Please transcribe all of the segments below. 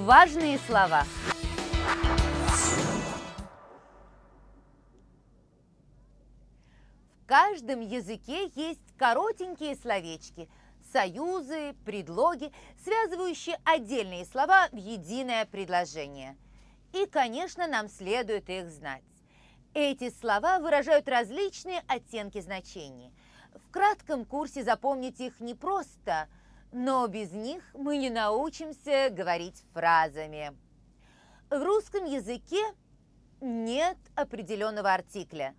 важные слова. В каждом языке есть коротенькие словечки, союзы, предлоги, связывающие отдельные слова в единое предложение. И, конечно, нам следует их знать. Эти слова выражают различные оттенки значения. В кратком курсе запомнить их непросто – но без них мы не научимся говорить фразами. В русском языке нет определенного артикля.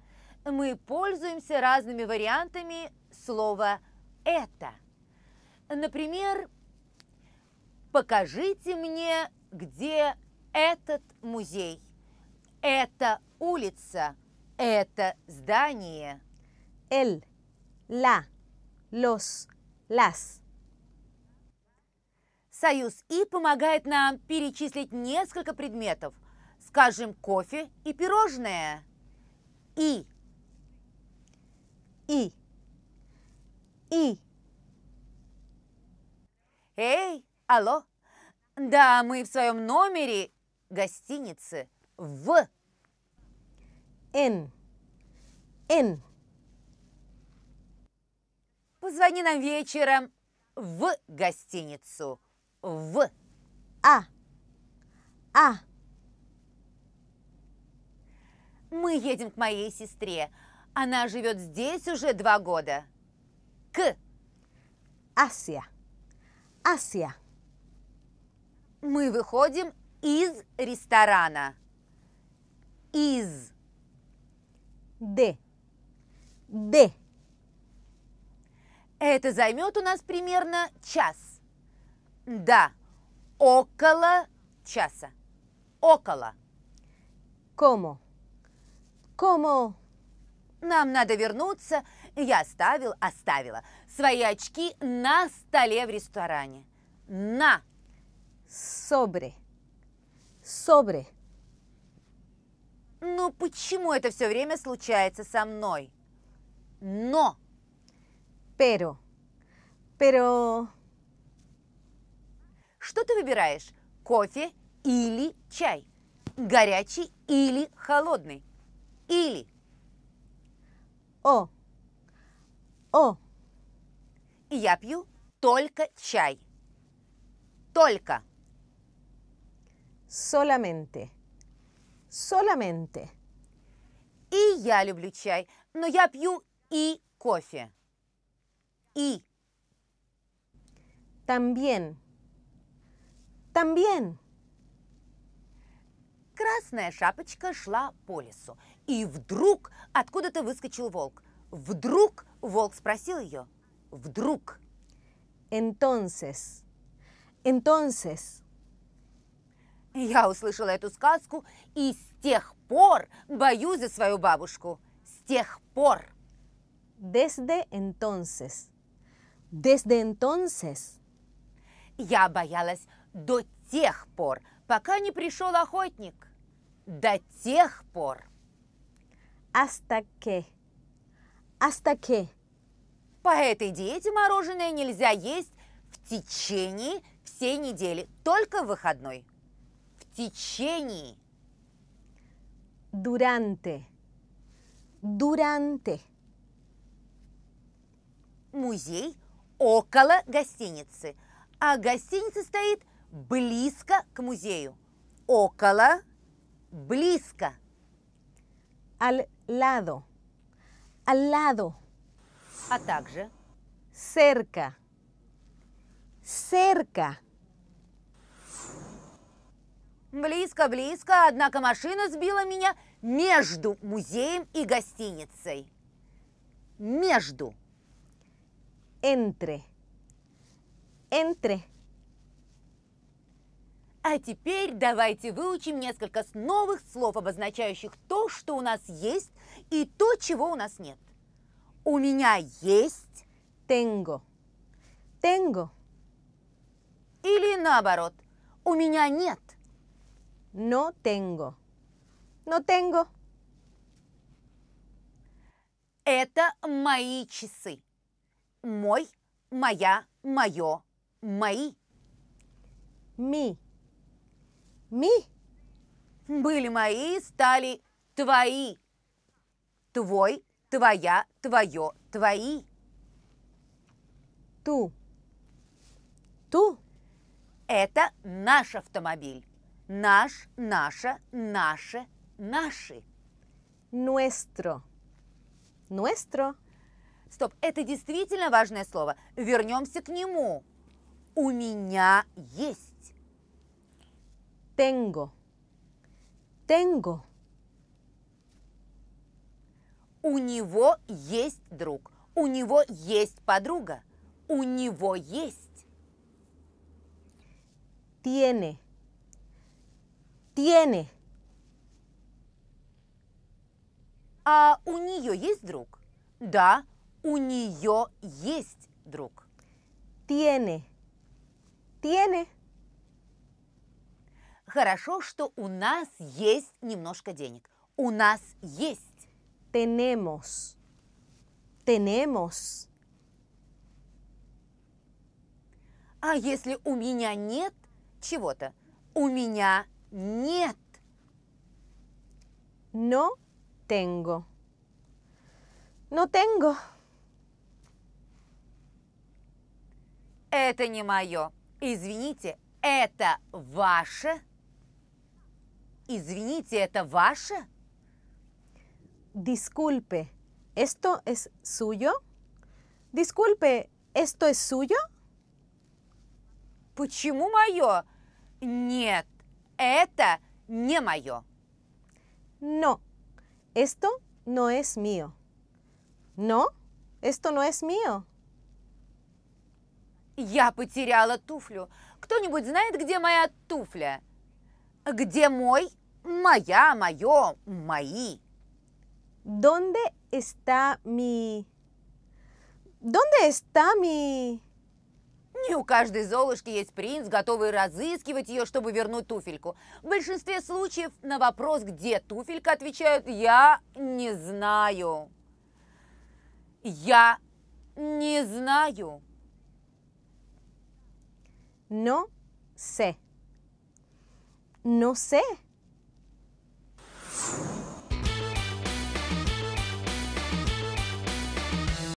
Мы пользуемся разными вариантами слова «это». Например, «покажите мне, где этот музей», «эта улица», «это здание». «El», ла, лос, лас Союз И помогает нам перечислить несколько предметов. Скажем, кофе и пирожное. И. И. И. Эй, алло. Да, мы в своем номере гостиницы. В. Н. Н. Позвони нам вечером в гостиницу в, а, а. Мы едем к моей сестре. Она живет здесь уже два года. К. Асия. Асия. Мы выходим из ресторана. Из. Д. Д. Это займет у нас примерно час. Да, около часа. Около. Кому? Кому? Нам надо вернуться. Я оставил, оставила свои очки на столе в ресторане. На. Собре. Собре. Ну почему это все время случается со мной? Но. Pero. Pero. Что ты выбираешь? Кофе или чай? Горячий или холодный? Или. О. О. Я пью только чай. Только. Solamente. Solamente. И я люблю чай, но я пью и кофе. И. También. También. Красная шапочка шла по лесу. И вдруг откуда-то выскочил волк. Вдруг волк спросил ее. Вдруг. Entonces. Entonces. Я услышала эту сказку и с тех пор боюсь за свою бабушку. С тех пор. Desde entonces. Desde entonces. Я боялась до тех пор, пока не пришел охотник. До тех пор. астаке, астаке. По этой диете мороженое нельзя есть в течение всей недели, только в выходной. В течение. дуранте, дуранте. Музей около гостиницы, а гостиница стоит близко к музею. Около, близко. Al lado, al lado. А также cerca, cerca. Близко, близко, однако машина сбила меня между музеем и гостиницей. Между. Entre. Entre. А теперь давайте выучим несколько новых слов, обозначающих то, что у нас есть, и то, чего у нас нет. У меня есть tengo. Tengo. Или наоборот, у меня нет. No tengo. No tengo. Это мои часы. Мой, моя, мое, мои. Mi ми. Были мои, стали твои. Твой, твоя, твое, твои. Ту. Ту. Это наш автомобиль. Наш, наша, наше, наши. Nuestro. Nuestro. Стоп, это действительно важное слово. Вернемся к нему. У меня есть. Tengo. Tengo. У него есть друг. У него есть подруга. У него есть. Tiene. Tiene. А у нее есть друг? Да, у нее есть друг. Tiene. Tiene. Хорошо, что у нас есть немножко денег. У нас есть. Tenemos. Tenemos. А если у меня нет чего-то? У меня нет. No tengo. No tengo. Это не мое. Извините, это ваше. Извините, это ваше? Disculpe, ¿esto es suyo? Disculpe, ¿esto es suyo? Почему мое? Нет, это не мое. No, esto no es mío. No, esto no es mío. Я потеряла туфлю. Кто-нибудь знает, где моя туфля? Где мой Моя, мое, мои. Донде está mi... Донде está mi... Не у каждой Золушки есть принц, готовый разыскивать ее, чтобы вернуть туфельку. В большинстве случаев на вопрос, где туфелька, отвечают «Я не знаю». «Я не знаю». No sé. No sé. Thank you.